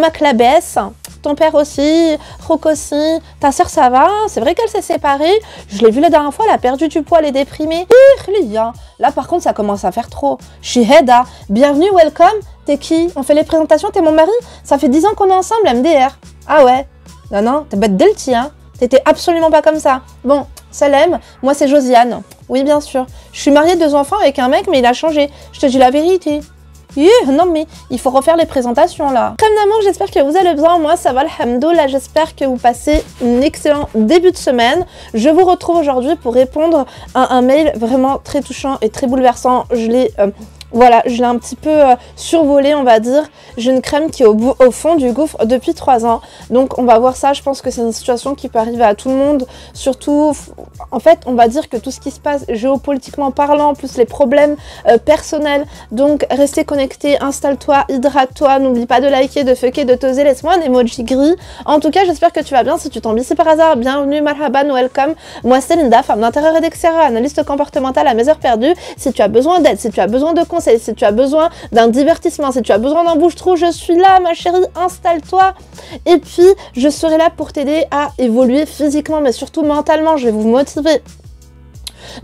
Ma clabesse, ton père aussi, Roc aussi, ta soeur ça va, c'est vrai qu'elle s'est séparée, je l'ai vue la dernière fois, elle a perdu du poids, elle est déprimée. Là par contre ça commence à faire trop. Je suis Heda, bienvenue, welcome, t'es qui On fait les présentations, t'es mon mari Ça fait 10 ans qu'on est ensemble, MDR. Ah ouais Non, non, t'es bête Delty, hein T'étais absolument pas comme ça. Bon, Salam. moi c'est Josiane. Oui bien sûr, je suis mariée deux enfants avec un mec mais il a changé, je te dis la vérité non mais il faut refaire les présentations là. Comme d'amour, j'espère que vous allez besoin Moi ça va, le là J'espère que vous passez un excellent début de semaine. Je vous retrouve aujourd'hui pour répondre à un mail vraiment très touchant et très bouleversant. Je l'ai... Euh, voilà, je l'ai un petit peu euh, survolé, on va dire. J'ai une crème qui est au, fond du gouffre depuis 3 ans. Donc on va voir ça, je pense que c'est une situation qui peut arriver à tout le monde. Surtout, en fait, on va dire que tout ce qui se passe géopolitiquement parlant, plus les problèmes euh, personnels. Donc restez connectés, installe-toi, hydrate-toi, n'oublie pas de liker, de fucker, de toser, laisse-moi un emoji gris. En tout cas, j'espère que tu vas bien. Si tu tombes ici par hasard, bienvenue, marhaban, welcome. Moi c'est Linda, femme d'intérieur et d'extérieur, analyste comportementale à mes heures perdues. Si tu as besoin d'aide, si tu as besoin de conseils, et si tu as besoin d'un divertissement, si tu as besoin d'un bouche-trou, je suis là, ma chérie, installe-toi. Et puis, je serai là pour t'aider à évoluer physiquement, mais surtout mentalement. Je vais vous motiver.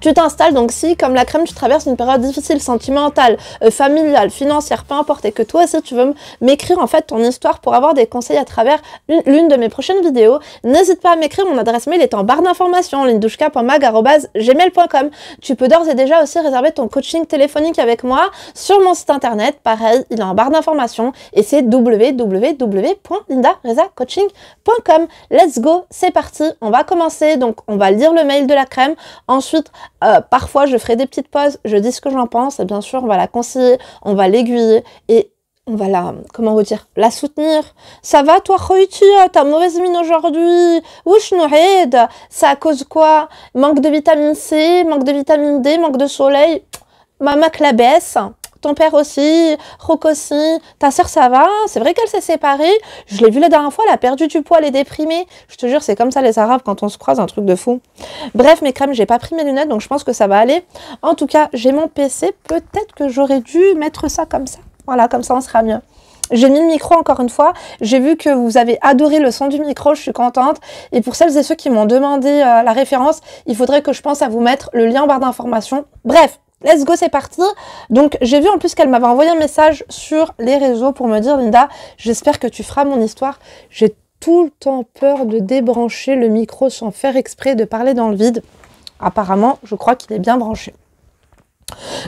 Tu t'installes donc si, comme la crème, tu traverses une période difficile, sentimentale, euh, familiale, financière, peu importe, et que toi aussi tu veux m'écrire en fait ton histoire pour avoir des conseils à travers l'une de mes prochaines vidéos, n'hésite pas à m'écrire, mon adresse mail est en barre d'information, gmail.com. Tu peux d'ores et déjà aussi réserver ton coaching téléphonique avec moi sur mon site internet, pareil, il est en barre d'information, et c'est www.lindarezacoaching.com. Let's go, c'est parti, on va commencer, donc on va lire le mail de la crème, ensuite euh, parfois, je ferai des petites pauses, je dis ce que j'en pense, et bien sûr, on va la conseiller, on va l'aiguiller, et on va la, comment vous dire, la soutenir. Ça va toi, Khoïti, euh, t'as mauvaise mine aujourd'hui. Ouch, aide. Ça cause quoi Manque de vitamine C, manque de vitamine D, manque de soleil. Maman la baisse ton père aussi, Roc aussi, ta sœur ça va, c'est vrai qu'elle s'est séparée, je l'ai vu la dernière fois, elle a perdu du poids, elle est déprimée. Je te jure, c'est comme ça les Arabes quand on se croise, un truc de fou. Bref, mes crèmes, j'ai pas pris mes lunettes, donc je pense que ça va aller. En tout cas, j'ai mon PC, peut-être que j'aurais dû mettre ça comme ça. Voilà, comme ça on sera mieux. J'ai mis le micro encore une fois. J'ai vu que vous avez adoré le son du micro, je suis contente. Et pour celles et ceux qui m'ont demandé euh, la référence, il faudrait que je pense à vous mettre le lien en barre d'information. Bref, Let's go, c'est parti. Donc j'ai vu en plus qu'elle m'avait envoyé un message sur les réseaux pour me dire Linda, j'espère que tu feras mon histoire. J'ai tout le temps peur de débrancher le micro sans faire exprès, de parler dans le vide. Apparemment, je crois qu'il est bien branché.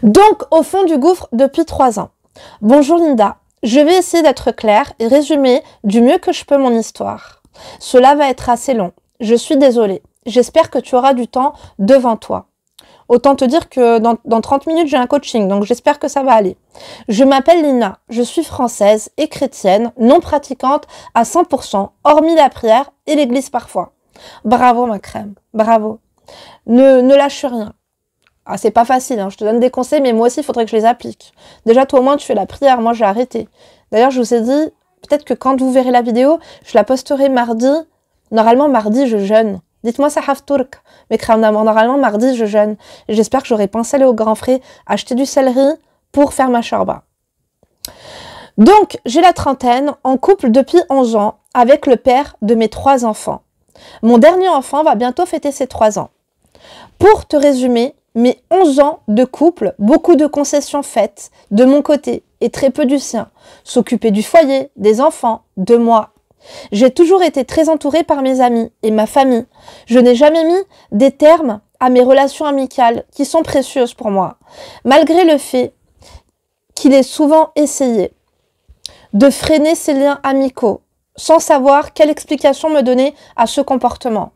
Donc au fond du gouffre depuis trois ans. Bonjour Linda, je vais essayer d'être claire et résumer du mieux que je peux mon histoire. Cela va être assez long. Je suis désolée. J'espère que tu auras du temps devant toi. Autant te dire que dans, 30 minutes, j'ai un coaching, donc j'espère que ça va aller. Je m'appelle Lina, je suis française et chrétienne, non pratiquante à 100%, hormis la prière et l'église parfois. Bravo ma crème, bravo. Ne, ne lâche rien. Ah, c'est pas facile, hein, je te donne des conseils, mais moi aussi, il faudrait que je les applique. Déjà, toi au moins, tu fais la prière, moi j'ai arrêté. D'ailleurs, je vous ai dit, peut-être que quand vous verrez la vidéo, je la posterai mardi. Normalement, mardi, je jeûne. Dites-moi ça Haftourk, mais normalement mardi je jeûne. J'espère que j'aurai aller au grand frais, acheter du céleri pour faire ma charba. Donc, j'ai la trentaine, en couple depuis 11 ans, avec le père de mes trois enfants. Mon dernier enfant va bientôt fêter ses trois ans. Pour te résumer, mes 11 ans de couple, beaucoup de concessions faites de mon côté et très peu du sien. S'occuper du foyer, des enfants, de moi j'ai toujours été très entourée par mes amis et ma famille. Je n'ai jamais mis des termes à mes relations amicales qui sont précieuses pour moi, malgré le fait qu'il ait souvent essayé de freiner ces liens amicaux sans savoir quelle explication me donner à ce comportement.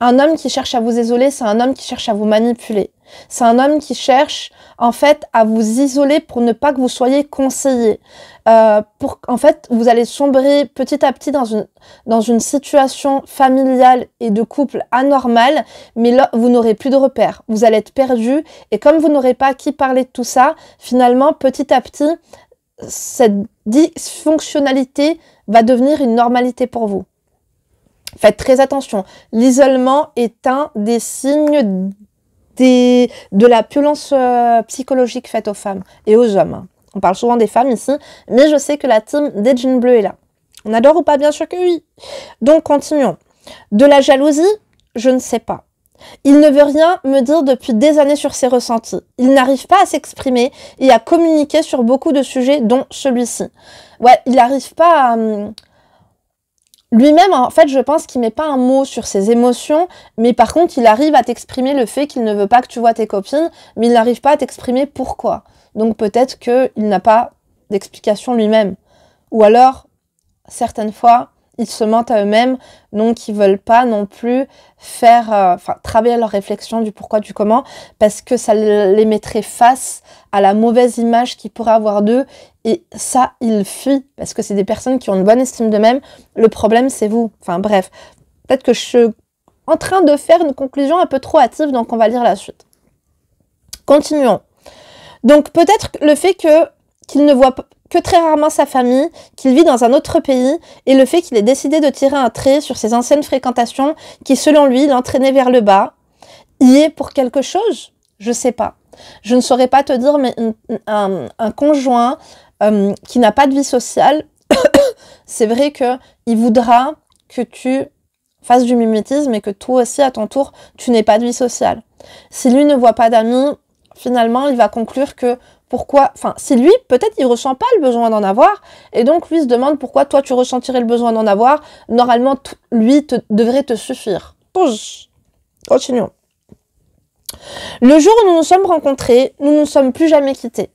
Un homme qui cherche à vous isoler, c'est un homme qui cherche à vous manipuler. C'est un homme qui cherche en fait à vous isoler pour ne pas que vous soyez conseillé. Euh, pour en fait vous allez sombrer petit à petit dans une dans une situation familiale et de couple anormale, mais là vous n'aurez plus de repères, vous allez être perdu et comme vous n'aurez pas à qui parler de tout ça, finalement petit à petit cette dysfonctionnalité va devenir une normalité pour vous. Faites très attention. L'isolement est un des signes de la violence euh, psychologique faite aux femmes et aux hommes. On parle souvent des femmes ici, mais je sais que la team des jeans bleus est là. On adore ou pas Bien sûr que oui. Donc continuons. De la jalousie Je ne sais pas. Il ne veut rien me dire depuis des années sur ses ressentis. Il n'arrive pas à s'exprimer et à communiquer sur beaucoup de sujets, dont celui-ci. Ouais, il n'arrive pas à... Hum, lui-même, en fait, je pense qu'il met pas un mot sur ses émotions, mais par contre, il arrive à t'exprimer le fait qu'il ne veut pas que tu vois tes copines, mais il n'arrive pas à t'exprimer pourquoi. Donc peut-être qu'il n'a pas d'explication lui-même. Ou alors, certaines fois, ils se mentent à eux-mêmes, donc ils veulent pas non plus faire, euh, enfin, travailler leur réflexion du pourquoi, du comment, parce que ça les mettrait face à la mauvaise image qu'ils pourraient avoir d'eux et ça, il fuit, parce que c'est des personnes qui ont une bonne estime d'eux-mêmes. Le problème, c'est vous. Enfin bref, peut-être que je suis en train de faire une conclusion un peu trop hâtive, donc on va lire la suite. Continuons. Donc peut-être le fait que qu'il ne voit que très rarement sa famille, qu'il vit dans un autre pays, et le fait qu'il ait décidé de tirer un trait sur ses anciennes fréquentations qui, selon lui, l'entraînaient vers le bas, y est pour quelque chose Je sais pas. Je ne saurais pas te dire, mais un conjoint, euh, qui n'a pas de vie sociale, c'est vrai que qu'il voudra que tu fasses du mimétisme et que toi aussi, à ton tour, tu n'aies pas de vie sociale. Si lui ne voit pas d'amis, finalement, il va conclure que pourquoi, enfin, si lui, peut-être il ressent pas le besoin d'en avoir, et donc lui se demande pourquoi toi tu ressentirais le besoin d'en avoir, normalement, lui devrait te suffire. Pouge. Continuons. Le jour où nous nous sommes rencontrés, nous ne nous sommes plus jamais quittés.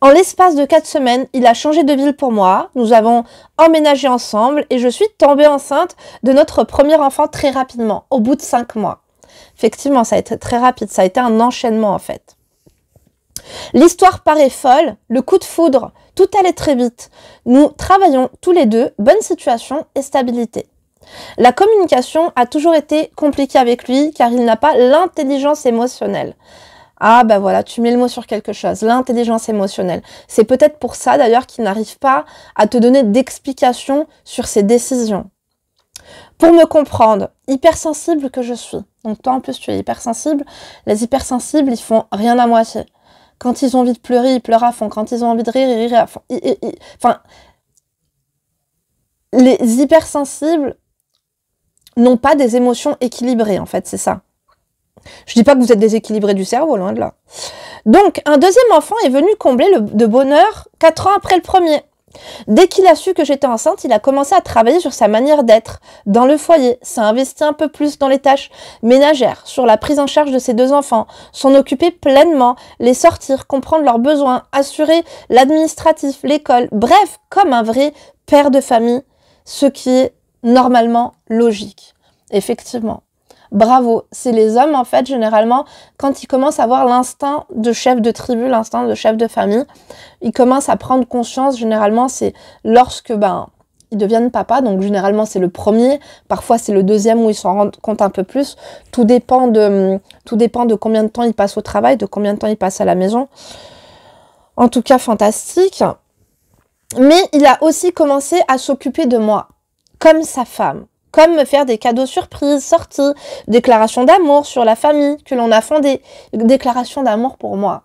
En l'espace de 4 semaines, il a changé de ville pour moi, nous avons emménagé ensemble et je suis tombée enceinte de notre premier enfant très rapidement, au bout de 5 mois. Effectivement, ça a été très rapide, ça a été un enchaînement en fait. L'histoire paraît folle, le coup de foudre, tout allait très vite. Nous travaillons tous les deux, bonne situation et stabilité. La communication a toujours été compliquée avec lui car il n'a pas l'intelligence émotionnelle. Ah ben voilà, tu mets le mot sur quelque chose, l'intelligence émotionnelle. C'est peut-être pour ça d'ailleurs qu'ils n'arrivent pas à te donner d'explications sur ses décisions. Pour me comprendre, hypersensible que je suis. Donc toi en plus tu es hypersensible. Les hypersensibles, ils font rien à moitié. Quand ils ont envie de pleurer, ils pleurent à fond. Quand ils ont envie de rire, ils rirent à fond. Enfin, les hypersensibles n'ont pas des émotions équilibrées en fait, c'est ça. Je ne dis pas que vous êtes déséquilibré du cerveau, loin de là. Donc, un deuxième enfant est venu combler le, de bonheur quatre ans après le premier. Dès qu'il a su que j'étais enceinte, il a commencé à travailler sur sa manière d'être, dans le foyer, s'est investi un peu plus dans les tâches ménagères, sur la prise en charge de ses deux enfants, s'en occuper pleinement, les sortir, comprendre leurs besoins, assurer l'administratif, l'école, bref, comme un vrai père de famille, ce qui est normalement logique. Effectivement, bravo. C'est les hommes, en fait, généralement, quand ils commencent à avoir l'instinct de chef de tribu, l'instinct de chef de famille, ils commencent à prendre conscience, généralement, c'est lorsque, ben, ils deviennent papa, donc généralement c'est le premier, parfois c'est le deuxième où ils s'en rendent compte un peu plus. Tout dépend, de, tout dépend de combien de temps ils passent au travail, de combien de temps ils passent à la maison. En tout cas, fantastique. Mais il a aussi commencé à s'occuper de moi, comme sa femme comme me faire des cadeaux surprises, sorties, déclarations d'amour sur la famille que l'on a fondée, déclarations d'amour pour moi.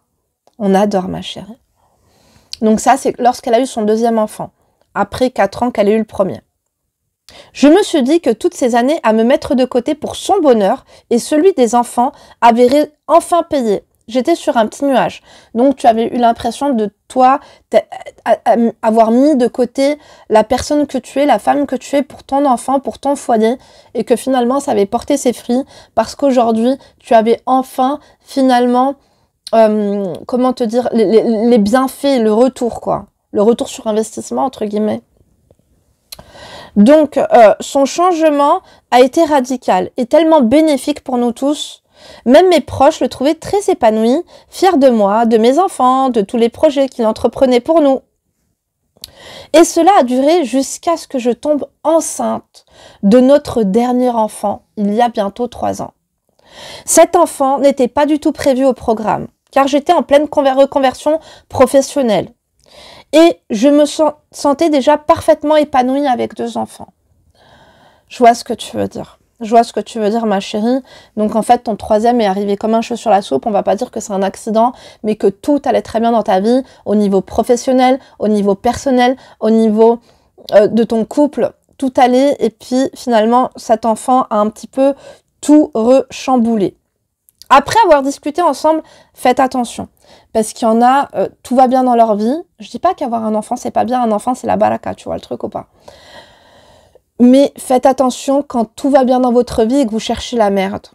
On adore ma chérie. Donc ça, c'est lorsqu'elle a eu son deuxième enfant, après quatre ans qu'elle a eu le premier. Je me suis dit que toutes ces années à me mettre de côté pour son bonheur et celui des enfants avaient enfin payé j'étais sur un petit nuage. Donc tu avais eu l'impression de toi avoir mis de côté la personne que tu es, la femme que tu es pour ton enfant, pour ton foyer, et que finalement ça avait porté ses fruits parce qu'aujourd'hui tu avais enfin finalement, euh, comment te dire, les, bienfaits, le retour quoi, le retour sur investissement entre guillemets. Donc, euh, son changement a été radical et tellement bénéfique pour nous tous même mes proches le trouvaient très épanoui, fier de moi, de mes enfants, de tous les projets qu'il entreprenait pour nous. Et cela a duré jusqu'à ce que je tombe enceinte de notre dernier enfant, il y a bientôt trois ans. Cet enfant n'était pas du tout prévu au programme, car j'étais en pleine reconversion professionnelle. Et je me sentais déjà parfaitement épanouie avec deux enfants. Je vois ce que tu veux dire. Je vois ce que tu veux dire, ma chérie. Donc en fait, ton troisième est arrivé comme un cheveu sur la soupe. On va pas dire que c'est un accident, mais que tout allait très bien dans ta vie, au niveau professionnel, au niveau personnel, au niveau euh, de ton couple. Tout allait et puis finalement, cet enfant a un petit peu tout rechamboulé. Après avoir discuté ensemble, faites attention. Parce qu'il y en a, euh, tout va bien dans leur vie. Je dis pas qu'avoir un enfant, c'est pas bien. Un enfant, c'est la baraka, tu vois le truc ou pas. Mais faites attention quand tout va bien dans votre vie et que vous cherchez la merde.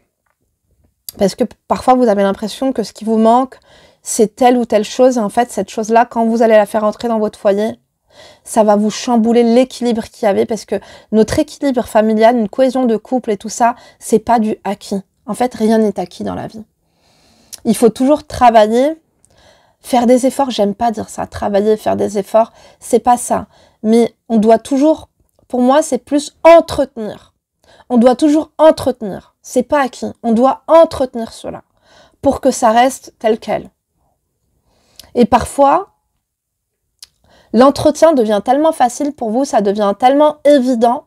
Parce que parfois vous avez l'impression que ce qui vous manque, c'est telle ou telle chose. Et en fait, cette chose-là, quand vous allez la faire entrer dans votre foyer, ça va vous chambouler l'équilibre qu'il y avait parce que notre équilibre familial, une cohésion de couple et tout ça, c'est pas du acquis. En fait, rien n'est acquis dans la vie. Il faut toujours travailler, faire des efforts. J'aime pas dire ça, travailler, faire des efforts, c'est pas ça. Mais on doit toujours pour moi, c'est plus entretenir. On doit toujours entretenir. C'est pas acquis. On doit entretenir cela pour que ça reste tel quel. Et parfois, l'entretien devient tellement facile pour vous, ça devient tellement évident.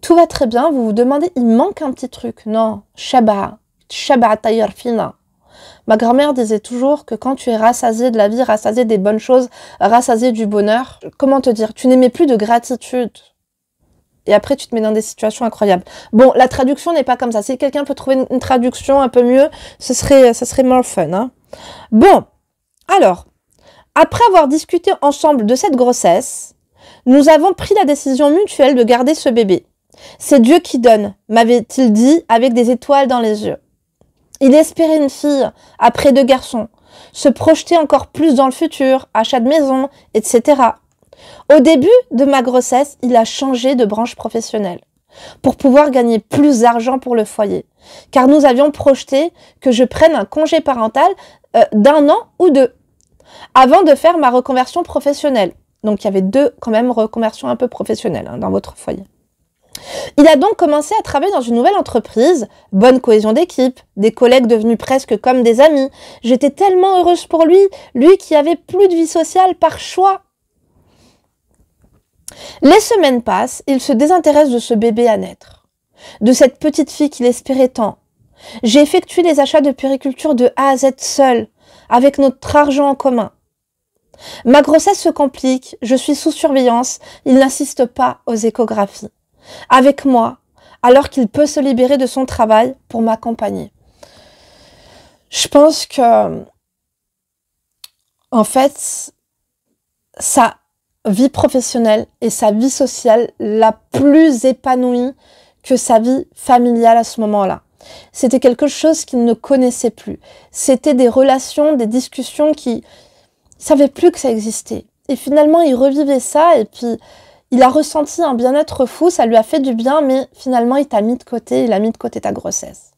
Tout va très bien, vous vous demandez, il manque un petit truc. Non, Shabbat, Shabbat Fina. Ma grand-mère disait toujours que quand tu es rassasié de la vie, rassasié des bonnes choses, rassasié du bonheur, comment te dire, tu n'aimais plus de gratitude. Et après, tu te mets dans des situations incroyables. Bon, la traduction n'est pas comme ça. Si quelqu'un peut trouver une traduction un peu mieux, ce serait, ce serait more fun. Hein. Bon, alors, après avoir discuté ensemble de cette grossesse, nous avons pris la décision mutuelle de garder ce bébé. C'est Dieu qui donne, m'avait-il dit avec des étoiles dans les yeux. Il espérait une fille, après deux garçons, se projeter encore plus dans le futur, achat de maison, etc. Au début de ma grossesse, il a changé de branche professionnelle pour pouvoir gagner plus d'argent pour le foyer, car nous avions projeté que je prenne un congé parental euh, d'un an ou deux avant de faire ma reconversion professionnelle. Donc il y avait deux quand même reconversions un peu professionnelles hein, dans votre foyer. Il a donc commencé à travailler dans une nouvelle entreprise, bonne cohésion d'équipe, des collègues devenus presque comme des amis. J'étais tellement heureuse pour lui, lui qui avait plus de vie sociale par choix. Les semaines passent, il se désintéresse de ce bébé à naître, de cette petite fille qu'il espérait tant. J'ai effectué les achats de puriculture de A à Z seul, avec notre argent en commun. Ma grossesse se complique, je suis sous surveillance, il n'insiste pas aux échographies avec moi, alors qu'il peut se libérer de son travail pour m'accompagner. Je pense que, en fait, sa vie professionnelle et sa vie sociale la plus épanouie que sa vie familiale à ce moment-là. C'était quelque chose qu'il ne connaissait plus. C'était des relations, des discussions qui ne savaient plus que ça existait. Et finalement, il revivait ça et puis il a ressenti un bien-être fou, ça lui a fait du bien, mais finalement, il t'a mis de côté, il a mis de côté ta grossesse.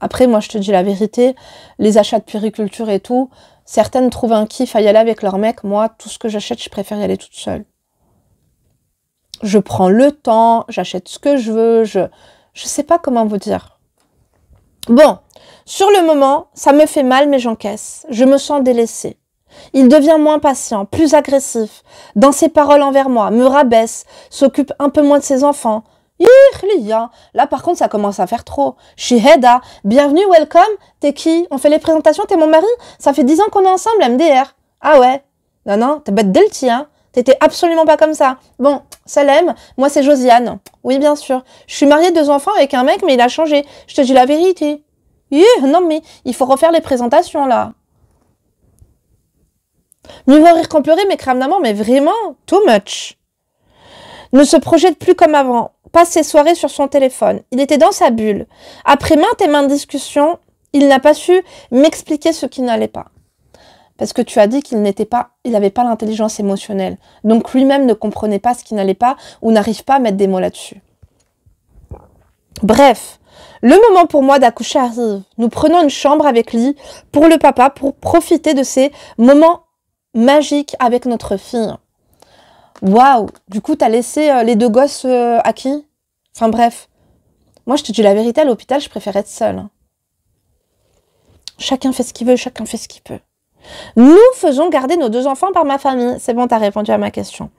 Après, moi, je te dis la vérité, les achats de périculture et tout, certaines trouvent un kiff à y aller avec leur mec. Moi, tout ce que j'achète, je préfère y aller toute seule. Je prends le temps, j'achète ce que je veux, je je sais pas comment vous dire. Bon, sur le moment, ça me fait mal, mais j'encaisse. Je me sens délaissée. Il devient moins patient, plus agressif, dans ses paroles envers moi, me rabaisse, s'occupe un peu moins de ses enfants. Irlia, là par contre ça commence à faire trop. Je bienvenue, welcome, t'es qui On fait les présentations, t'es mon mari Ça fait dix ans qu'on est ensemble, MDR. Ah ouais Non, non, t'es bête delti, hein T'étais absolument pas comme ça. Bon, Salem, moi c'est Josiane. Oui, bien sûr. Je suis mariée deux enfants avec un mec, mais il a changé. Je te dis la vérité. Yeah, non, mais il faut refaire les présentations là. Mieux voir rire qu'en pleurer, mais cramnamment, mais vraiment, too much. Ne se projette plus comme avant. Passe ses soirées sur son téléphone. Il était dans sa bulle. Après maintes et maintes discussions, il n'a pas su m'expliquer ce qui n'allait pas. Parce que tu as dit qu'il n'était pas, il n'avait pas l'intelligence émotionnelle. Donc lui-même ne comprenait pas ce qui n'allait pas ou n'arrive pas à mettre des mots là-dessus. Bref, le moment pour moi d'accoucher arrive. Nous prenons une chambre avec lit pour le papa pour profiter de ces moments magique avec notre fille. Waouh Du coup, t'as laissé euh, les deux gosses euh, à qui Enfin bref. Moi, je te dis la vérité, à l'hôpital, je préfère être seule. Chacun fait ce qu'il veut, chacun fait ce qu'il peut. Nous faisons garder nos deux enfants par ma famille. C'est bon, t'as répondu à ma question.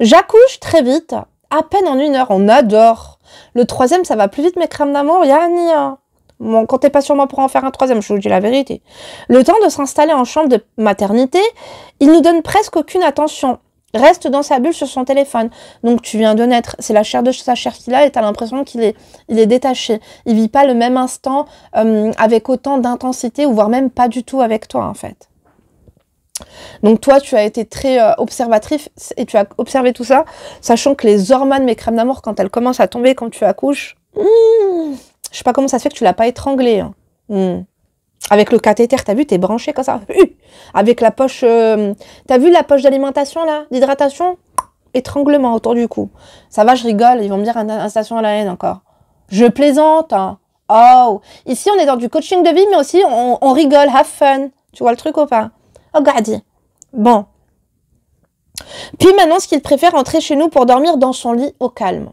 J'accouche très vite, à peine en une heure. On adore. Le troisième, ça va plus vite, mes crèmes d'amour, Yannia tu comptez pas sur moi pour en faire un troisième, je vous dis la vérité. Le temps de s'installer en chambre de maternité, il nous donne presque aucune attention. Reste dans sa bulle sur son téléphone. Donc tu viens de naître, c'est la chair de sa chair qu'il a et t'as l'impression qu'il est, est détaché. Il vit pas le même instant euh, avec autant d'intensité ou voire même pas du tout avec toi en fait. Donc toi, tu as été très euh, observatrice et tu as observé tout ça, sachant que les hormones, mes crèmes d'amour, quand elles commencent à tomber quand tu accouches, mmh, je sais pas comment ça se fait que tu l'as pas étranglé. Hein. Hmm. Avec le cathéter, t'as vu, t'es branché comme ça. Avec la poche, euh, t'as vu la poche d'alimentation là, d'hydratation, étranglement autour du cou. Ça va, je rigole. Ils vont me dire station à la haine encore. Je plaisante. Hein. Oh, ici on est dans du coaching de vie, mais aussi on, rigole, have fun. Tu vois le truc ou pas Oh, gardi. Bon. Puis maintenant, ce qu'il préfère rentrer chez nous pour dormir dans son lit au calme.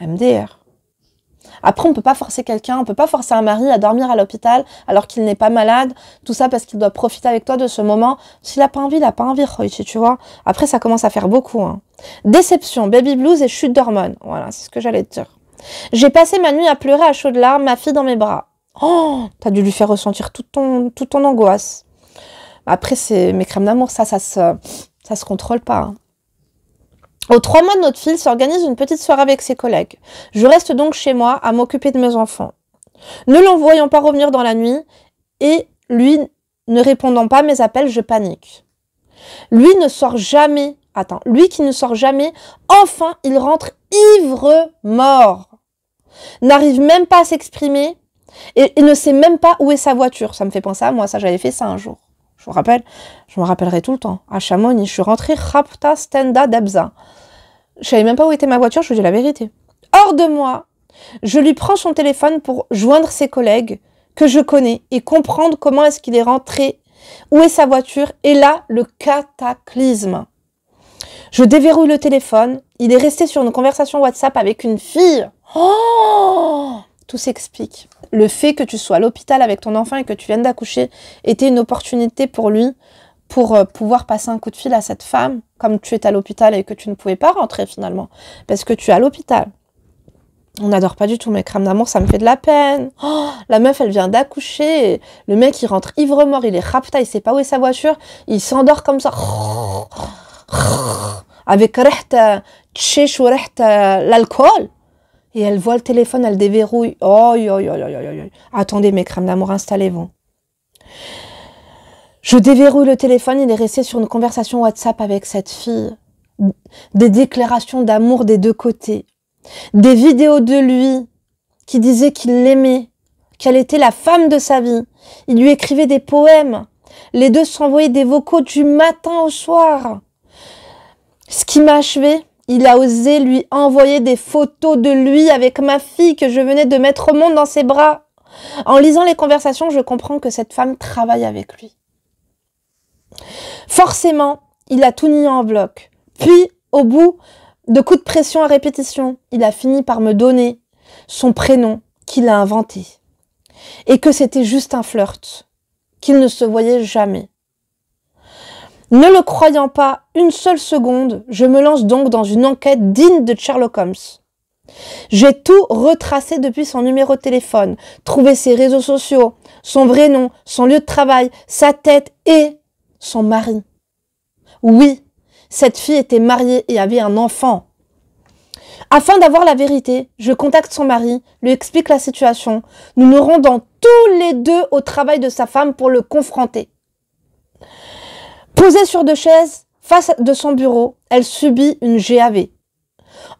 MDR. Après, on peut pas forcer quelqu'un, on peut pas forcer un mari à dormir à l'hôpital alors qu'il n'est pas malade, tout ça parce qu'il doit profiter avec toi de ce moment. S'il a pas envie, il n'a pas envie, tu vois. Après, ça commence à faire beaucoup. Hein. Déception, baby blues et chute d'hormones. Voilà, c'est ce que j'allais te dire. J'ai passé ma nuit à pleurer à chaudes larmes, ma fille dans mes bras. Oh, t'as dû lui faire ressentir toute ton, toute ton angoisse. Après, c'est mes crèmes d'amour, ça, ça se, ça se contrôle pas. Hein. Au trois mois de notre fille s'organise une petite soirée avec ses collègues. Je reste donc chez moi à m'occuper de mes enfants. Ne l'envoyant pas revenir dans la nuit et lui ne répondant pas à mes appels, je panique. Lui ne sort jamais. Attends, lui qui ne sort jamais, enfin il rentre ivre mort. N'arrive même pas à s'exprimer et, ne sait même pas où est sa voiture. Ça me fait penser à moi, ça j'avais fait ça un jour. Je vous rappelle, je me rappellerai tout le temps. À Chamonix, je suis rentrée rapta stenda d'Abza. Je savais même pas où était ma voiture, je vous dis la vérité. Hors de moi, je lui prends son téléphone pour joindre ses collègues que je connais et comprendre comment est-ce qu'il est rentré, où est sa voiture, et là, le cataclysme. Je déverrouille le téléphone, il est resté sur une conversation WhatsApp avec une fille. Oh Tout s'explique. Le fait que tu sois à l'hôpital avec ton enfant et que tu viennes d'accoucher était une opportunité pour lui pour euh, pouvoir passer un coup de fil à cette femme, comme tu es à l'hôpital et que tu ne pouvais pas rentrer finalement, parce que tu es à l'hôpital. On n'adore pas du tout mes crèmes d'amour, ça me fait de la peine. Oh, la meuf, elle vient d'accoucher. Le mec, il rentre ivre-mort, il est rapta, il sait pas où est sa voiture. Il s'endort comme ça. Avec l'alcool. Et elle voit le téléphone, elle déverrouille. Oh, Attendez, mes crèmes d'amour, installez-vous. Je déverrouille le téléphone, il est resté sur une conversation WhatsApp avec cette fille. Des déclarations d'amour des deux côtés. Des vidéos de lui qui disait qu'il l'aimait, qu'elle était la femme de sa vie. Il lui écrivait des poèmes. Les deux s'envoyaient des vocaux du matin au soir. Ce qui m'a achevé, il a osé lui envoyer des photos de lui avec ma fille que je venais de mettre au monde dans ses bras. En lisant les conversations, je comprends que cette femme travaille avec lui forcément, il a tout nié en bloc. Puis, au bout de coups de pression à répétition, il a fini par me donner son prénom qu'il a inventé. Et que c'était juste un flirt, qu'il ne se voyait jamais. Ne le croyant pas une seule seconde, je me lance donc dans une enquête digne de Sherlock Holmes. J'ai tout retracé depuis son numéro de téléphone, trouvé ses réseaux sociaux, son vrai nom, son lieu de travail, sa tête et son mari. Oui, cette fille était mariée et avait un enfant. Afin d'avoir la vérité, je contacte son mari, lui explique la situation. Nous nous rendons tous les deux au travail de sa femme pour le confronter. Posée sur deux chaises, face de son bureau, elle subit une GAV.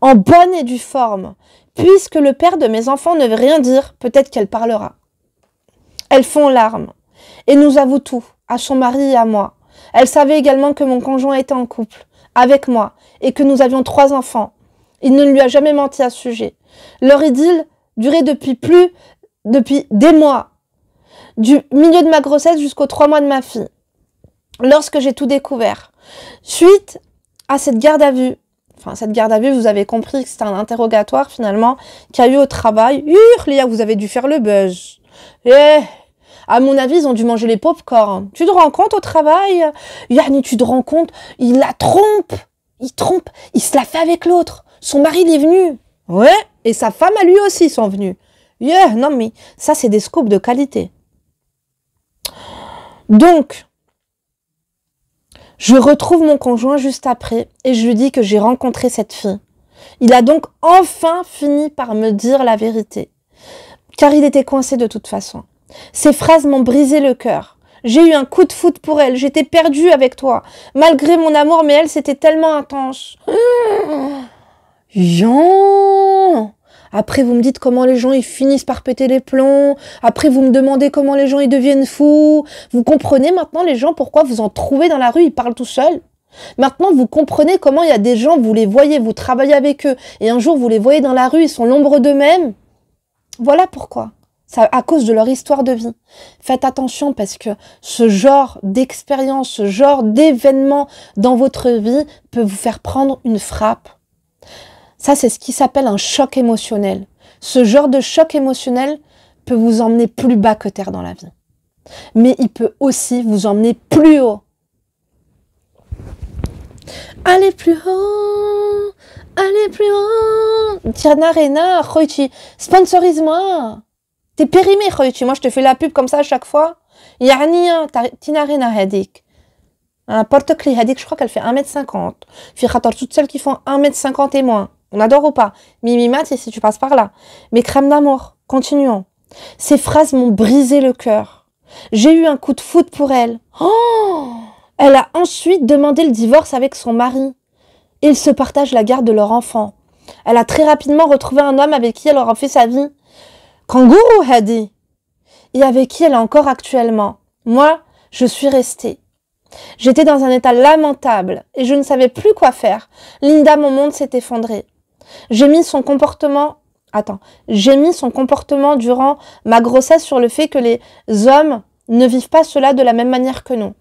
En bonne et due forme, puisque le père de mes enfants ne veut rien dire, peut-être qu'elle parlera. Elles font larmes et nous avoue tout, à son mari et à moi. Elle savait également que mon conjoint était en couple, avec moi, et que nous avions trois enfants. Il ne lui a jamais menti à ce sujet. Leur idylle durait depuis plus, depuis des mois, du milieu de ma grossesse jusqu'aux trois mois de ma fille, lorsque j'ai tout découvert. Suite à cette garde à vue, enfin cette garde à vue, vous avez compris que c'était un interrogatoire finalement qui a eu au travail. Hurlia, vous avez dû faire le buzz. Eh, à mon avis, ils ont dû manger les pop-corn. Tu te rends compte au travail Yanni, tu te rends compte Il la trompe Il trompe Il se la fait avec l'autre Son mari, il est venu Ouais Et sa femme, à lui aussi, sont venus. Yeah, non mais ça, c'est des scoops de qualité. Donc, je retrouve mon conjoint juste après et je lui dis que j'ai rencontré cette fille. Il a donc enfin fini par me dire la vérité, car il était coincé de toute façon. Ces phrases m'ont brisé le cœur. J'ai eu un coup de foudre pour elle, j'étais perdue avec toi, malgré mon amour, mais elle, c'était tellement intense. Jean Après, vous me dites comment les gens, ils finissent par péter les plombs. Après, vous me demandez comment les gens, ils deviennent fous. Vous comprenez maintenant, les gens, pourquoi vous en trouvez dans la rue, ils parlent tout seuls Maintenant, vous comprenez comment il y a des gens, vous les voyez, vous travaillez avec eux, et un jour, vous les voyez dans la rue, ils sont l'ombre d'eux-mêmes. Voilà pourquoi. Ça, à cause de leur histoire de vie. Faites attention parce que ce genre d'expérience, ce genre d'événement dans votre vie peut vous faire prendre une frappe. Ça, c'est ce qui s'appelle un choc émotionnel. Ce genre de choc émotionnel peut vous emmener plus bas que terre dans la vie. Mais il peut aussi vous emmener plus haut. Allez plus haut, allez plus haut. Diana Rena, Roichi, sponsorise-moi. C'est périmé, Khoïti. Moi, je te fais la pub comme ça à chaque fois. Yani, hein, tinarina hadik. Un porte clé hadik, je crois qu'elle fait 1m50. Firator, toutes celles qui font 1m50 et moins. On adore ou pas Mati, si tu passes par là. Mais crème d'amour, continuons. Ces phrases m'ont brisé le cœur. J'ai eu un coup de foudre pour elle. Oh! elle a ensuite demandé le divorce avec son mari. Ils se partagent la garde de leur enfant. Elle a très rapidement retrouvé un homme avec qui elle aura fait sa vie. Kangourou, Hadi Et avec qui elle est encore actuellement Moi, je suis restée. J'étais dans un état lamentable et je ne savais plus quoi faire. Linda, mon monde s'est effondré. J'ai mis son comportement Attends, j'ai mis son comportement durant ma grossesse sur le fait que les hommes ne vivent pas cela de la même manière que nous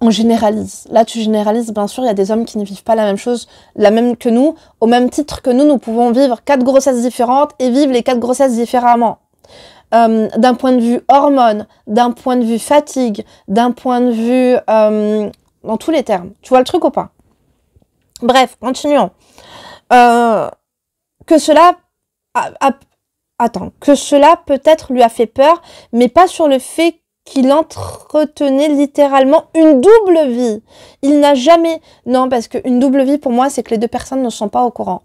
on généralise. Là, tu généralises, bien sûr, il y a des hommes qui ne vivent pas la même chose, la même que nous, au même titre que nous, nous pouvons vivre quatre grossesses différentes et vivre les quatre grossesses différemment. Euh, d'un point de vue hormone, d'un point de vue fatigue, d'un point de vue... Euh, dans tous les termes. Tu vois le truc ou pas Bref, continuons. Euh, que cela... attends, que cela peut-être lui a fait peur, mais pas sur le fait qu'il entretenait littéralement une double vie. Il n'a jamais... Non, parce qu'une double vie, pour moi, c'est que les deux personnes ne sont pas au courant.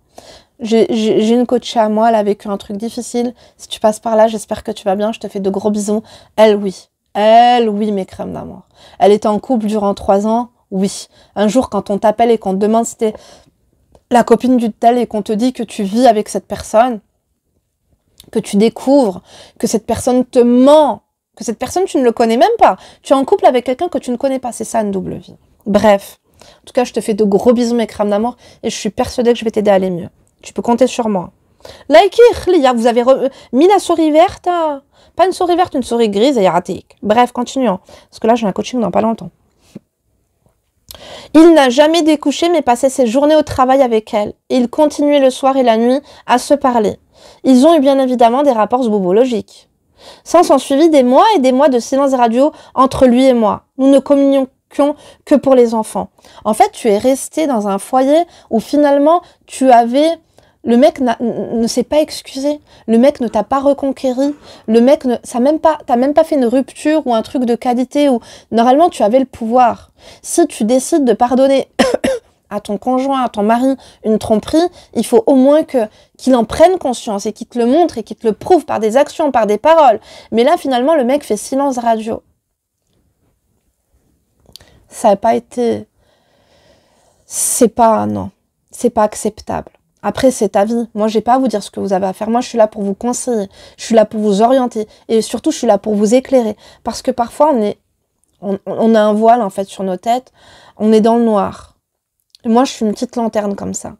J'ai une coachée à moi, elle a vécu un truc difficile. Si tu passes par là, j'espère que tu vas bien, je te fais de gros bisous. Elle, oui. Elle, oui, mes crèmes d'amour. Elle était en couple durant trois ans, oui. Un jour, quand on t'appelle et qu'on te demande si t'es la copine du tel et qu'on te dit que tu vis avec cette personne, que tu découvres que cette personne te ment que cette personne, tu ne le connais même pas. Tu es en couple avec quelqu'un que tu ne connais pas. C'est ça une double vie. Bref. En tout cas, je te fais de gros bisous, mes crames d'amour, et je suis persuadée que je vais t'aider à aller mieux. Tu peux compter sur moi. Likez, vous avez euh, mis la souris verte, hein. pas une souris verte, une souris grise, et erratique. Bref, continuons, parce que là, j'ai un coaching dans pas longtemps. Il n'a jamais découché, mais passait ses journées au travail avec elle. Il continuait le soir et la nuit à se parler. Ils ont eu bien évidemment des rapports bobologiques. S'en sont des mois et des mois de silence radio entre lui et moi. Nous ne communions que pour les enfants. En fait, tu es resté dans un foyer où finalement tu avais le mec ne s'est pas excusé, le mec ne t'a pas reconquéri, le mec ne ça même pas même pas fait une rupture ou un truc de qualité où normalement tu avais le pouvoir. Si tu décides de pardonner à ton conjoint, à ton mari, une tromperie, il faut au moins que qu'il en prenne conscience et qu'il te le montre et qu'il te le prouve par des actions, par des paroles. Mais là, finalement, le mec fait silence radio. Ça n'a pas été... C'est pas... Non. C'est pas acceptable. Après, c'est ta vie. Moi, je n'ai pas à vous dire ce que vous avez à faire. Moi, je suis là pour vous conseiller. Je suis là pour vous orienter. Et surtout, je suis là pour vous éclairer. Parce que parfois, on est, on a un voile, en fait, sur nos têtes. On est dans le noir moi, je suis une petite lanterne comme ça.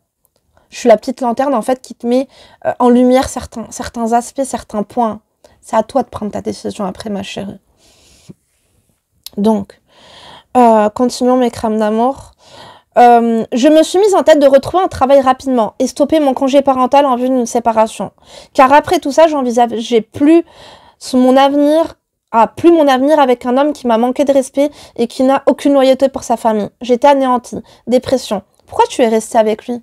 Je suis la petite lanterne, en fait, qui te met euh, en lumière certains, certains aspects, certains points. C'est à toi de prendre ta décision après, ma chérie. Donc, euh, continuons mes crèmes d'amour. Euh, je me suis mise en tête de retrouver un travail rapidement et stopper mon congé parental en vue d'une séparation. Car après tout ça, j'ai plus mon avenir plus mon avenir avec un homme qui m'a manqué de respect et qui n'a aucune loyauté pour sa famille. J'étais anéantie, dépression. Pourquoi tu es restée avec lui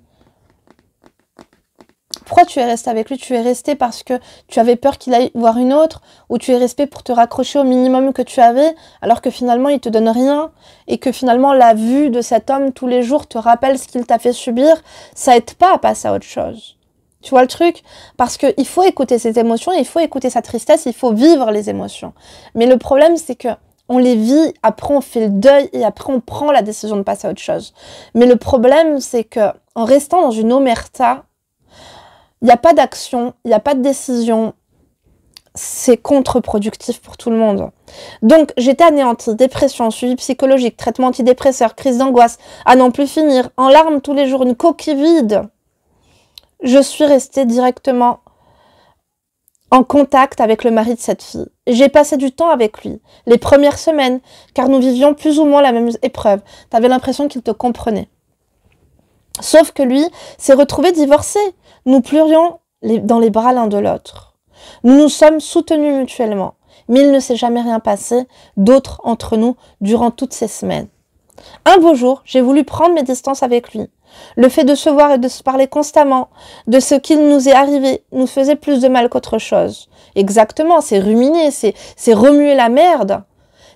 pourquoi tu es restée avec lui Tu es restée parce que tu avais peur qu'il aille voir une autre, ou tu es restée pour te raccrocher au minimum que tu avais, alors que finalement il te donne rien, et que finalement la vue de cet homme tous les jours te rappelle ce qu'il t'a fait subir, ça aide pas à passer à autre chose. Tu vois le truc Parce qu'il faut écouter ses émotions, il faut écouter sa tristesse, il faut vivre les émotions. Mais le problème, c'est que on les vit, après on fait le deuil et après on prend la décision de passer à autre chose. Mais le problème, c'est que en restant dans une omerta, il n'y a pas d'action, il n'y a pas de décision. C'est contre-productif pour tout le monde. Donc, j'étais anéantie, dépression, suivi psychologique, traitement antidépresseur, crise d'angoisse, à n'en plus finir, en larmes tous les jours, une coquille vide je suis restée directement en contact avec le mari de cette fille. J'ai passé du temps avec lui, les premières semaines, car nous vivions plus ou moins la même épreuve. Tu avais l'impression qu'il te comprenait. Sauf que lui s'est retrouvé divorcé. Nous pleurions dans les bras l'un de l'autre. Nous nous sommes soutenus mutuellement, mais il ne s'est jamais rien passé d'autre entre nous durant toutes ces semaines. Un beau jour, j'ai voulu prendre mes distances avec lui. Le fait de se voir et de se parler constamment de ce qu'il nous est arrivé nous faisait plus de mal qu'autre chose. Exactement, c'est ruminer, c'est, remuer la merde.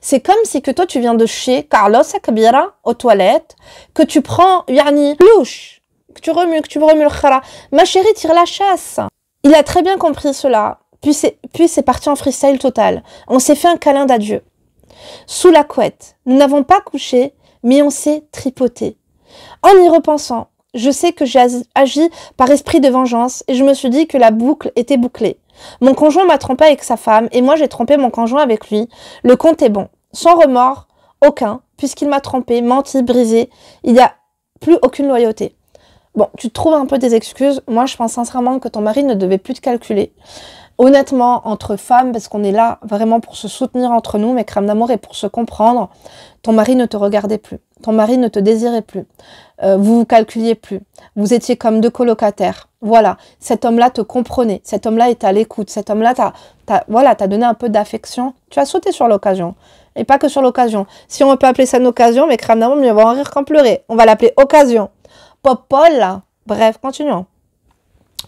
C'est comme si que toi tu viens de chez Carlos Acabira, aux toilettes, que tu prends Yanni, louche, que tu remues, que tu remues le Ma chérie tire la chasse. Il a très bien compris cela. puis c'est parti en freestyle total. On s'est fait un câlin d'adieu. Sous la couette, nous n'avons pas couché, mais on s'est tripoté. En y repensant, je sais que j'ai agi par esprit de vengeance et je me suis dit que la boucle était bouclée. Mon conjoint m'a trompé avec sa femme et moi j'ai trompé mon conjoint avec lui. Le compte est bon. Sans remords, aucun, puisqu'il m'a trompé, menti, brisé. Il n'y a plus aucune loyauté. Bon, tu trouves un peu des excuses. Moi, je pense sincèrement que ton mari ne devait plus te calculer honnêtement entre femmes, parce qu'on est là vraiment pour se soutenir entre nous, mais crème d'amour et pour se comprendre, ton mari ne te regardait plus, ton mari ne te désirait plus, euh, vous vous calculiez plus, vous étiez comme deux colocataires. Voilà, cet homme-là te comprenait, cet homme-là est à l'écoute, cet homme-là t'a voilà, as donné un peu d'affection, tu as sauté sur l'occasion. Et pas que sur l'occasion. Si on peut appeler ça une occasion, mais crème d'amour, mieux va en rire qu'en pleurer. On va l'appeler occasion. Pop Paul, là. Bref, continuons.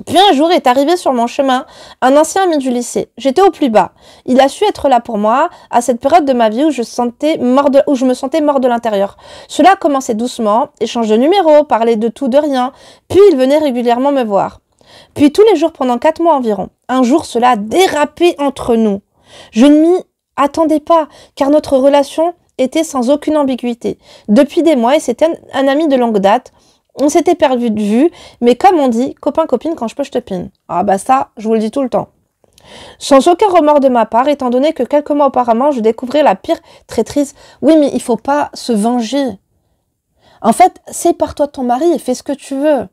Puis un jour est arrivé sur mon chemin un ancien ami du lycée. J'étais au plus bas. Il a su être là pour moi à cette période de ma vie où je, sentais où je me sentais mort de l'intérieur. Cela commençait doucement, échange de numéros, parler de tout, de rien. Puis il venait régulièrement me voir. Puis tous les jours pendant quatre mois environ. Un jour cela a dérapé entre nous. Je ne m'y attendais pas, car notre relation était sans aucune ambiguïté. Depuis des mois, et c'était un ami de longue date, on s'était perdu de vue, mais comme on dit, copain-copine quand je peux, je te pine. Ah bah ça, je vous le dis tout le temps. Sans aucun remords de ma part, étant donné que quelques mois auparavant, je découvrais la pire traîtrise. Oui, mais il faut pas se venger. En fait, sépare-toi de ton mari et fais ce que tu veux.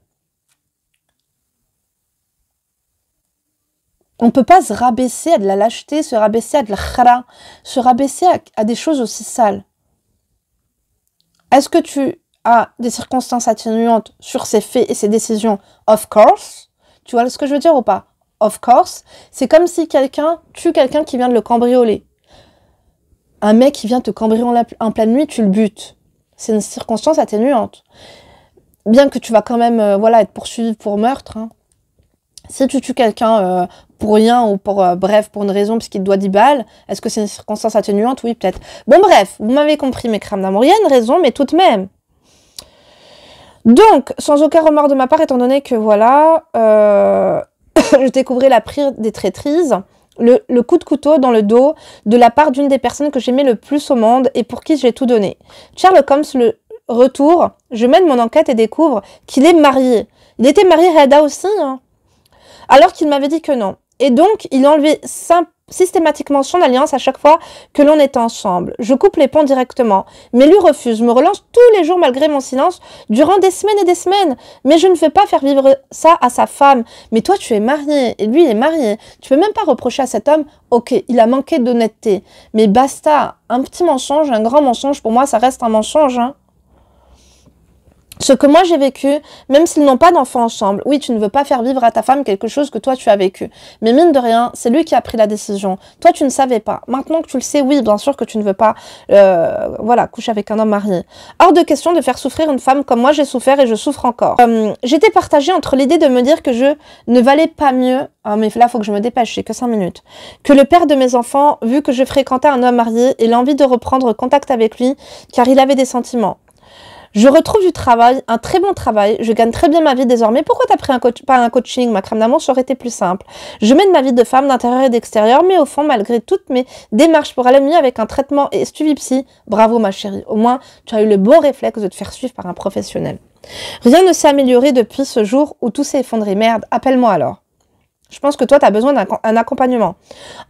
On ne peut pas se rabaisser à de la lâcheté, se rabaisser à de la se rabaisser à des choses aussi sales. Est-ce que tu a des circonstances atténuantes sur ses faits et ses décisions, of course. Tu vois ce que je veux dire ou pas Of course. C'est comme si quelqu'un tue quelqu'un qui vient de le cambrioler. Un mec qui vient te cambrioler en pleine nuit, tu le butes. C'est une circonstance atténuante. Bien que tu vas quand même euh, voilà, être poursuivi pour meurtre. Hein. Si tu tues quelqu'un euh, pour rien ou pour euh, bref, pour une raison, puisqu'il te doit 10 balles, est-ce que c'est une circonstance atténuante Oui, peut-être. Bon, bref, vous m'avez compris, mes crames d'amour. Il y a une raison, mais tout de même. Donc, sans aucun remords de ma part, étant donné que voilà, euh, je découvrais la prière des traîtrises, le, coup de couteau dans le dos de la part d'une des personnes que j'aimais le plus au monde et pour qui j'ai tout donné. Charles Holmes, le retour, je mène mon enquête et découvre qu'il est marié. Il était marié à Ada aussi, hein, alors qu'il m'avait dit que non. Et donc, il enlevait systématiquement son alliance à chaque fois que l'on est ensemble. Je coupe les ponts directement, mais lui refuse, me relance tous les jours malgré mon silence, durant des semaines et des semaines. Mais je ne veux pas faire vivre ça à sa femme. Mais toi, tu es marié, et lui, est marié. Tu peux même pas reprocher à cet homme, ok, il a manqué d'honnêteté. Mais basta, un petit mensonge, un grand mensonge, pour moi, ça reste un mensonge. Hein ce que moi j'ai vécu, même s'ils n'ont pas d'enfants ensemble. Oui, tu ne veux pas faire vivre à ta femme quelque chose que toi tu as vécu. Mais mine de rien, c'est lui qui a pris la décision. Toi, tu ne savais pas. Maintenant que tu le sais, oui, bien sûr que tu ne veux pas, euh, voilà, coucher avec un homme marié. Hors de question de faire souffrir une femme comme moi j'ai souffert et je souffre encore. Euh, j'étais partagée entre l'idée de me dire que je ne valais pas mieux ah, mais là, faut que je me dépêche, j'ai que 5 minutes. Que le père de mes enfants, vu que je fréquentais un homme marié, et l'envie de reprendre contact avec lui, car il avait des sentiments. Je retrouve du travail, un très bon travail, je gagne très bien ma vie désormais. Pourquoi t'as pris un coach, pas un coaching Ma crème d'amour ça aurait été plus simple. Je mène ma vie de femme d'intérieur et d'extérieur, mais au fond, malgré toutes mes démarches pour aller mieux avec un traitement et suivi psy, bravo ma chérie. Au moins, tu as eu le bon réflexe de te faire suivre par un professionnel. Rien ne s'est amélioré depuis ce jour où tout s'est effondré. Merde, appelle-moi alors. Je pense que toi, tu as besoin d'un accompagnement.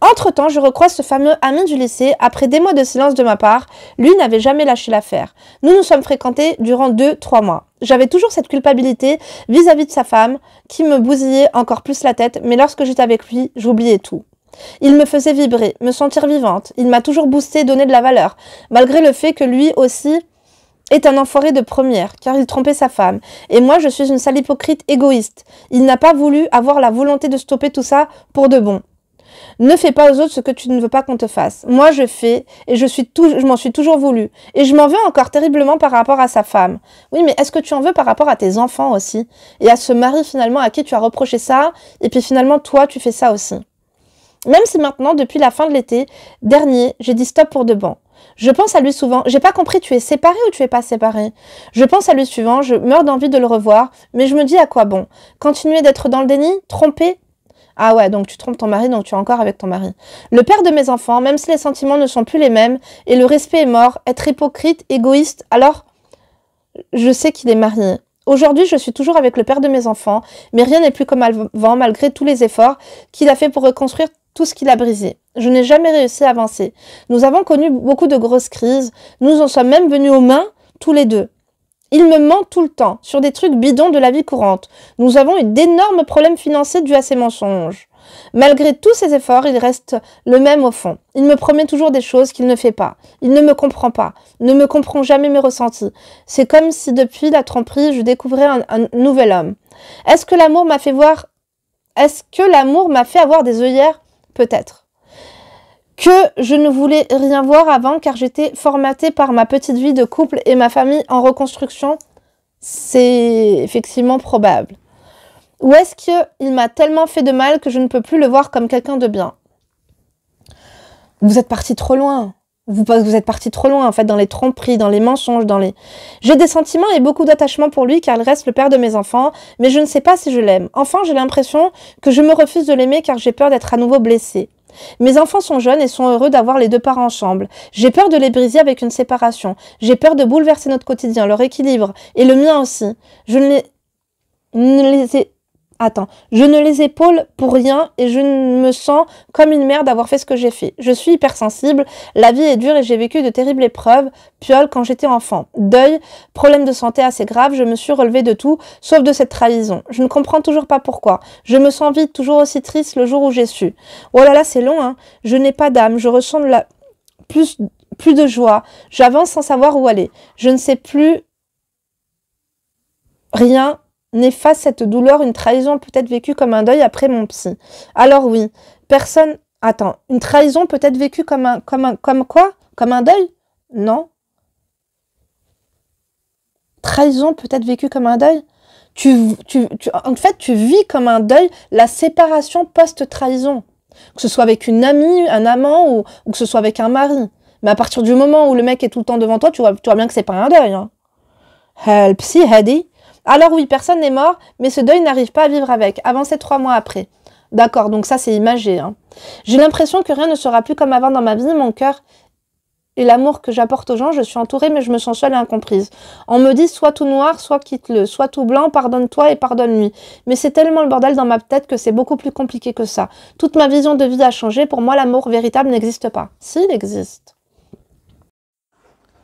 Entre-temps, je recroise ce fameux ami du lycée. Après des mois de silence de ma part, lui n'avait jamais lâché l'affaire. Nous nous sommes fréquentés durant deux, trois mois. J'avais toujours cette culpabilité vis-à-vis -vis de sa femme qui me bousillait encore plus la tête, mais lorsque j'étais avec lui, j'oubliais tout. Il me faisait vibrer, me sentir vivante. Il m'a toujours boosté, donné de la valeur, malgré le fait que lui aussi est un enfoiré de première, car il trompait sa femme. Et moi, je suis une sale hypocrite égoïste. Il n'a pas voulu avoir la volonté de stopper tout ça pour de bon. Ne fais pas aux autres ce que tu ne veux pas qu'on te fasse. Moi, je fais et je, suis je m'en suis toujours voulu. Et je m'en veux encore terriblement par rapport à sa femme. Oui, mais est-ce que tu en veux par rapport à tes enfants aussi Et à ce mari finalement à qui tu as reproché ça et puis finalement toi, tu fais ça aussi. Même si maintenant, depuis la fin de l'été dernier, j'ai dit stop pour de bon. Je pense à lui souvent. J'ai pas compris, tu es séparé ou tu es pas séparé. Je pense à lui souvent, je meurs d'envie de le revoir, mais je me dis à quoi bon Continuer d'être dans le déni Tromper ah ouais, donc tu trompes ton mari, donc tu es encore avec ton mari. Le père de mes enfants, même si les sentiments ne sont plus les mêmes et le respect est mort, être hypocrite, égoïste, alors je sais qu'il est marié. Aujourd'hui, je suis toujours avec le père de mes enfants, mais rien n'est plus comme avant malgré tous les efforts qu'il a fait pour reconstruire tout ce qu'il a brisé. Je n'ai jamais réussi à avancer. Nous avons connu beaucoup de grosses crises. Nous en sommes même venus aux mains, tous les deux. Il me ment tout le temps, sur des trucs bidons de la vie courante. Nous avons eu d'énormes problèmes financiers dus à ses mensonges. Malgré tous ses efforts, il reste le même au fond. Il me promet toujours des choses qu'il ne fait pas. Il ne me comprend pas, ne me comprend jamais mes ressentis. C'est comme si depuis la tromperie, je découvrais un, un nouvel homme. Est-ce que l'amour m'a fait voir est-ce que l'amour m'a fait avoir des œillères peut-être que je ne voulais rien voir avant car j'étais formatée par ma petite vie de couple et ma famille en reconstruction, c'est effectivement probable. Ou est-ce qu'il m'a tellement fait de mal que je ne peux plus le voir comme quelqu'un de bien Vous êtes parti trop loin. Vous, êtes parti trop loin, en fait, dans les tromperies, dans les mensonges, dans les... J'ai des sentiments et beaucoup d'attachement pour lui car il reste le père de mes enfants, mais je ne sais pas si je l'aime. Enfin, j'ai l'impression que je me refuse de l'aimer car j'ai peur d'être à nouveau blessée. Mes enfants sont jeunes et sont heureux d'avoir les deux parents ensemble. J'ai peur de les briser avec une séparation. J'ai peur de bouleverser notre quotidien, leur équilibre, et le mien aussi. Je ne les, ne les ai Attends, je ne les épaules pour rien et je me sens comme une mère d'avoir fait ce que j'ai fait. Je suis hypersensible, la vie est dure et j'ai vécu de terribles épreuves, piole quand j'étais enfant. Deuil, problème de santé assez grave, je me suis relevée de tout, sauf de cette trahison. Je ne comprends toujours pas pourquoi. Je me sens vite, toujours aussi triste le jour où j'ai su. Oh là là, c'est long, hein. Je n'ai pas d'âme, je ressens plus, plus de joie. J'avance sans savoir où aller. Je ne sais plus rien n'efface cette douleur, une trahison peut-être vécue comme un deuil après mon psy. Alors oui, personne... Attends, une trahison peut être vécue comme un... Comme, un, comme quoi Comme un deuil Non. Trahison peut être vécue comme un deuil tu, tu, En fait, tu vis comme un deuil la séparation post-trahison. Que ce soit avec une amie, un amant ou, que ce soit avec un mari. Mais à partir du moment où le mec est tout le temps devant toi, tu vois, bien que c'est pas un deuil. Hein. Elle psy, dit alors oui, personne n'est mort, mais ce deuil n'arrive pas à vivre avec. Avancez trois mois après. D'accord, donc ça c'est imagé. Hein. J'ai l'impression que rien ne sera plus comme avant dans ma vie, mon cœur et l'amour que j'apporte aux gens, je suis entourée mais je me sens seule et incomprise. On me dit soit tout noir, soit quitte-le, soit tout blanc, pardonne-toi et pardonne-lui. Mais c'est tellement le bordel dans ma tête que c'est beaucoup plus compliqué que ça. Toute ma vision de vie a changé, pour moi l'amour véritable n'existe pas. S'il existe.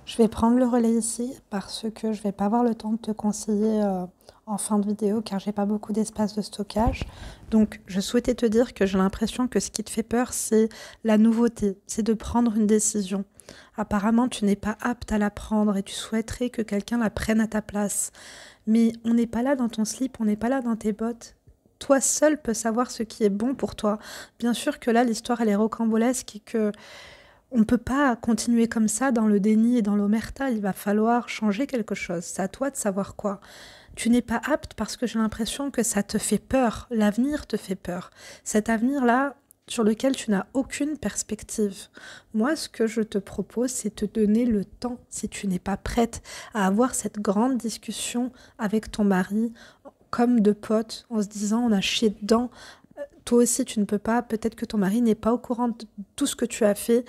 Je vais prendre le relais ici parce que je ne vais pas avoir le temps de te conseiller euh, en fin de vidéo car j'ai pas beaucoup d'espace de stockage. Donc je souhaitais te dire que j'ai l'impression que ce qui te fait peur c'est la nouveauté, c'est de prendre une décision. Apparemment tu n'es pas apte à la prendre et tu souhaiterais que quelqu'un la prenne à ta place. Mais on n'est pas là dans ton slip, on n'est pas là dans tes bottes toi seul peux savoir ce qui est bon pour toi. Bien sûr que là, l'histoire, elle est rocambolesque et que on ne peut pas continuer comme ça dans le déni et dans l'omerta. Il va falloir changer quelque chose. C'est à toi de savoir quoi. Tu n'es pas apte parce que j'ai l'impression que ça te fait peur. L'avenir te fait peur. Cet avenir-là sur lequel tu n'as aucune perspective. Moi, ce que je te propose, c'est te donner le temps, si tu n'es pas prête à avoir cette grande discussion avec ton mari, comme de potes, en se disant on a chié dedans toi aussi tu ne peux pas, peut-être que ton mari n'est pas au courant de tout ce que tu as fait,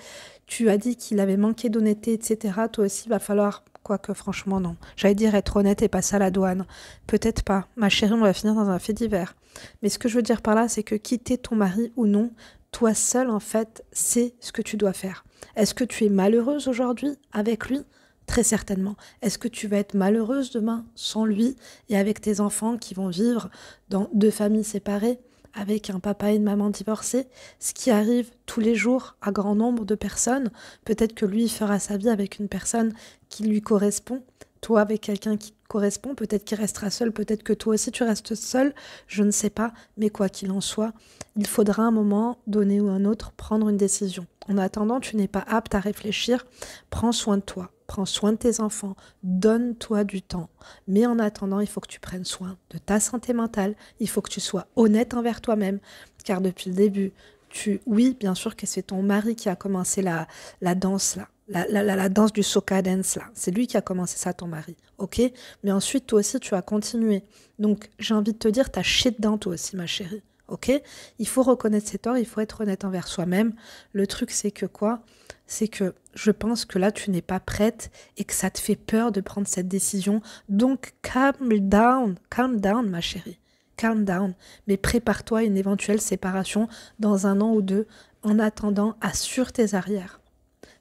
tu as dit qu'il avait manqué d'honnêteté, etc. Toi aussi, il va falloir, quoique franchement non, j'allais dire être honnête et passer à la douane. Peut-être pas, ma chérie, on va finir dans un fait divers. Mais ce que je veux dire par là, c'est que quitter ton mari ou non, toi seul en fait, c'est ce que tu dois faire. Est-ce que tu es malheureuse aujourd'hui avec lui Très certainement. Est-ce que tu vas être malheureuse demain sans lui et avec tes enfants qui vont vivre dans deux familles séparées avec un papa et une maman divorcés, ce qui arrive tous les jours à grand nombre de personnes. Peut-être que lui fera sa vie avec une personne qui lui correspond, toi avec quelqu'un qui correspond, peut-être qu'il restera seul, peut-être que toi aussi tu restes seul, je ne sais pas, mais quoi qu'il en soit, il faudra un moment donné ou un autre prendre une décision. En attendant, tu n'es pas apte à réfléchir, prends soin de toi prends soin de tes enfants, donne-toi du temps. Mais en attendant, il faut que tu prennes soin de ta santé mentale, il faut que tu sois honnête envers toi-même, car depuis le début, tu, oui, bien sûr que c'est ton mari qui a commencé la, la danse là. La, la, danse du soca dance là, c'est lui qui a commencé ça, ton mari, ok Mais ensuite, toi aussi, tu as continué. Donc, j'ai envie de te dire, t'as chier dedans, toi aussi, ma chérie, ok Il faut reconnaître ses torts, il faut être honnête envers soi-même. Le truc, c'est que quoi c'est que je pense que là, tu n'es pas prête et que ça te fait peur de prendre cette décision. Donc, calm down, calm down, ma chérie. Calm down. Mais prépare-toi à une éventuelle séparation dans un an ou deux. En attendant, assure tes arrières.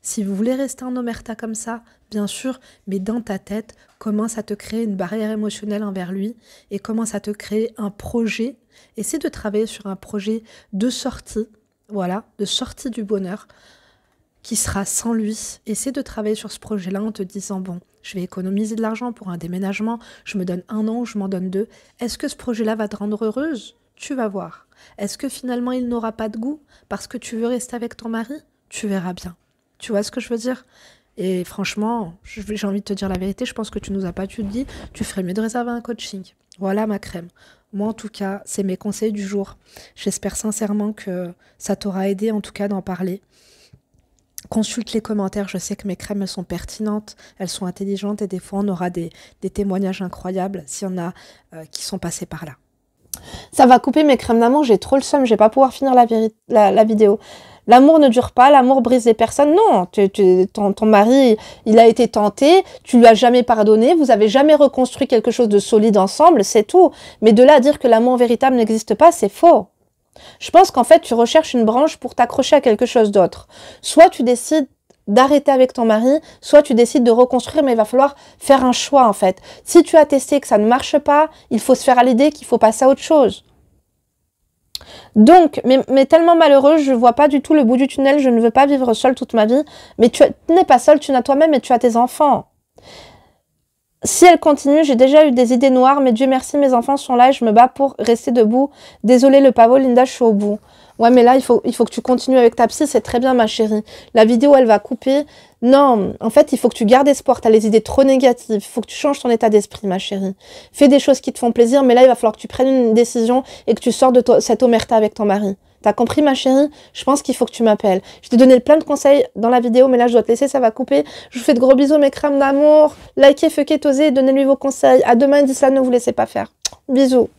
Si vous voulez rester en omerta comme ça, bien sûr, mais dans ta tête, commence à te créer une barrière émotionnelle envers lui et commence à te créer un projet. Essaie de travailler sur un projet de sortie, voilà, de sortie du bonheur qui sera sans lui. Essaie de travailler sur ce projet-là en te disant, bon, je vais économiser de l'argent pour un déménagement, je me donne un an, je m'en donne deux. Est-ce que ce projet-là va te rendre heureuse Tu vas voir. Est-ce que finalement il n'aura pas de goût parce que tu veux rester avec ton mari Tu verras bien. Tu vois ce que je veux dire Et franchement, j'ai envie de te dire la vérité, je pense que tu nous as pas tu te dis, tu ferais mieux de réserver un coaching. Voilà ma crème. Moi, en tout cas, c'est mes conseils du jour. J'espère sincèrement que ça t'aura aidé, en tout cas, d'en parler consulte les commentaires. Je sais que mes crèmes sont pertinentes, elles sont intelligentes et des fois on aura des, témoignages incroyables s'il y en a euh, qui sont passés par là. Ça va couper mes crèmes d'amour, j'ai trop le seum, je vais pas pouvoir finir la, vidéo. L'amour ne dure pas, l'amour brise les personnes. Non, ton, mari, il a été tenté, tu lui as jamais pardonné, vous avez jamais reconstruit quelque chose de solide ensemble, c'est tout. Mais de là à dire que l'amour véritable n'existe pas, c'est faux. Je pense qu'en fait, tu recherches une branche pour t'accrocher à quelque chose d'autre. Soit tu décides d'arrêter avec ton mari, soit tu décides de reconstruire, mais il va falloir faire un choix en fait. Si tu as testé que ça ne marche pas, il faut se faire à l'idée qu'il faut passer à autre chose. Donc, mais, tellement malheureuse, je ne vois pas du tout le bout du tunnel, je ne veux pas vivre seule toute ma vie, mais tu n'es pas seule, tu n'as toi-même et tu as tes enfants. Si elle continue, j'ai déjà eu des idées noires, mais Dieu merci, mes enfants sont là et je me bats pour rester debout. Désolée le pavot, Linda, je suis au bout. Ouais, mais là, il faut, il faut que tu continues avec ta psy, c'est très bien, ma chérie. La vidéo, elle va couper. Non, en fait, il faut que tu gardes espoir. T'as les idées trop négatives. Il faut que tu changes ton état d'esprit, ma chérie. Fais des choses qui te font plaisir, mais là, il va falloir que tu prennes une décision et que tu sors de cette omerta avec ton mari. T'as compris ma chérie Je pense qu'il faut que tu m'appelles. Je t'ai donné plein de conseils dans la vidéo, mais là je dois te laisser, ça va couper. Je vous fais de gros bisous mes crèmes d'amour. Likez, fuckez, tosez, donnez-lui vos conseils. À demain, dis ça, ne vous laissez pas faire. Bisous.